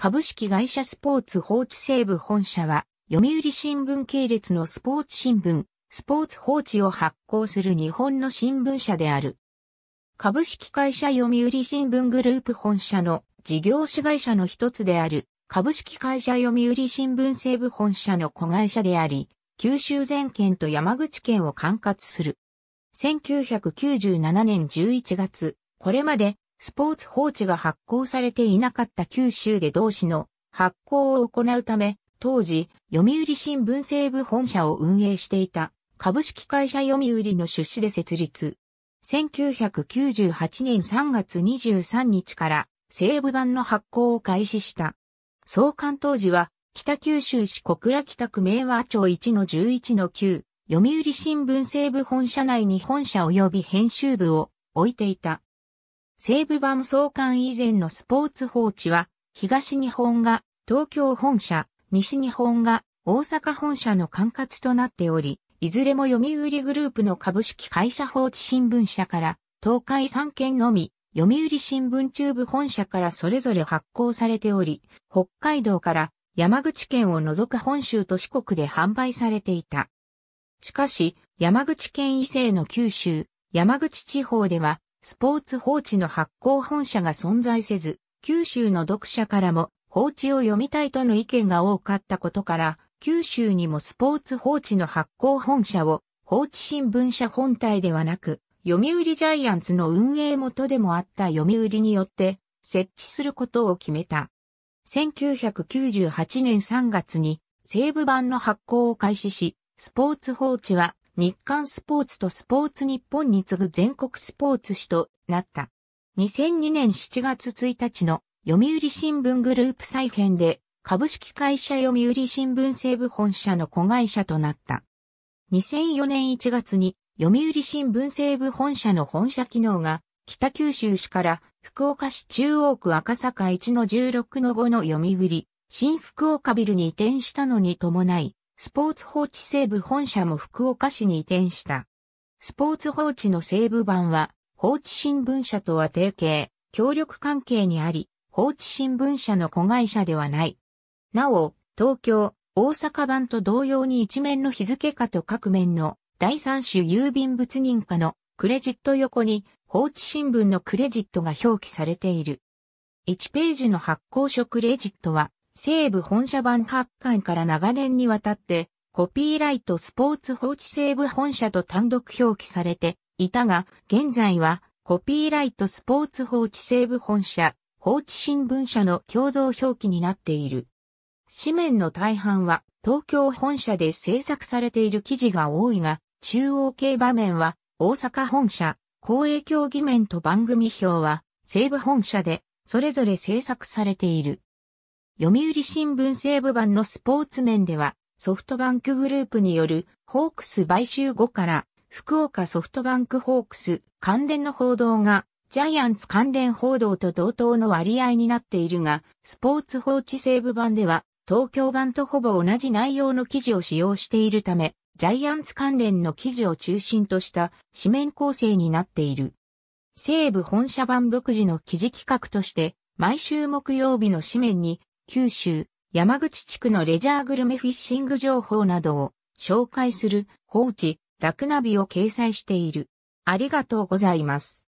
株式会社スポーツ放置西部本社は、読売新聞系列のスポーツ新聞、スポーツ放置を発行する日本の新聞社である。株式会社読売新聞グループ本社の事業主会社の一つである、株式会社読売新聞西部本社の子会社であり、九州全県と山口県を管轄する。1997年11月、これまでスポーツ報知が発行されていなかった九州で同紙の発行を行うため、当時、読売新聞西部本社を運営していた株式会社読売の出資で設立。1998年3月23日から西部版の発行を開始した。創刊当時は北九州市小倉北区明和町1の11の9、読売新聞西部本社内に本社及び編集部を置いていた。西武版創刊以前のスポーツ報知は、東日本が東京本社、西日本が大阪本社の管轄となっており、いずれも読売グループの株式会社放置新聞社から、東海3県のみ、読売新聞中部本社からそれぞれ発行されており、北海道から山口県を除く本州と四国で販売されていた。しかし、山口県以西の九州、山口地方では、スポーツ報知の発行本社が存在せず、九州の読者からも報知を読みたいとの意見が多かったことから、九州にもスポーツ報知の発行本社を放置新聞社本体ではなく、読売ジャイアンツの運営元でもあった読売によって設置することを決めた。1998年3月に西武版の発行を開始し、スポーツ報知は日刊スポーツとスポーツ日本に次ぐ全国スポーツ紙となった。2002年7月1日の読売新聞グループ再編で株式会社読売新聞西部本社の子会社となった。2004年1月に読売新聞西部本社の本社機能が北九州市から福岡市中央区赤坂1の16の5の読売新福岡ビルに移転したのに伴いスポーツ放置西部本社も福岡市に移転した。スポーツ放置の西部版は、放置新聞社とは提携、協力関係にあり、放置新聞社の子会社ではない。なお、東京、大阪版と同様に一面の日付化と各面の第三種郵便物認可のクレジット横に放置新聞のクレジットが表記されている。1ページの発行書クレジットは西武本社版発刊から長年にわたって、コピーライトスポーツ放置西部本社と単独表記されていたが、現在はコピーライトスポーツ放置西部本社、放置新聞社の共同表記になっている。紙面の大半は東京本社で制作されている記事が多いが、中央系場面は大阪本社、公営競技面と番組表は西武本社でそれぞれ制作されている。読売新聞西部版のスポーツ面では、ソフトバンクグループによるホークス買収後から、福岡ソフトバンクホークス関連の報道が、ジャイアンツ関連報道と同等の割合になっているが、スポーツ報知西部版では、東京版とほぼ同じ内容の記事を使用しているため、ジャイアンツ関連の記事を中心とした紙面構成になっている。西部本社版独自の記事企画として、毎週木曜日の紙面に九州、山口地区のレジャーグルメフィッシング情報などを紹介する放置、楽ナビを掲載している。ありがとうございます。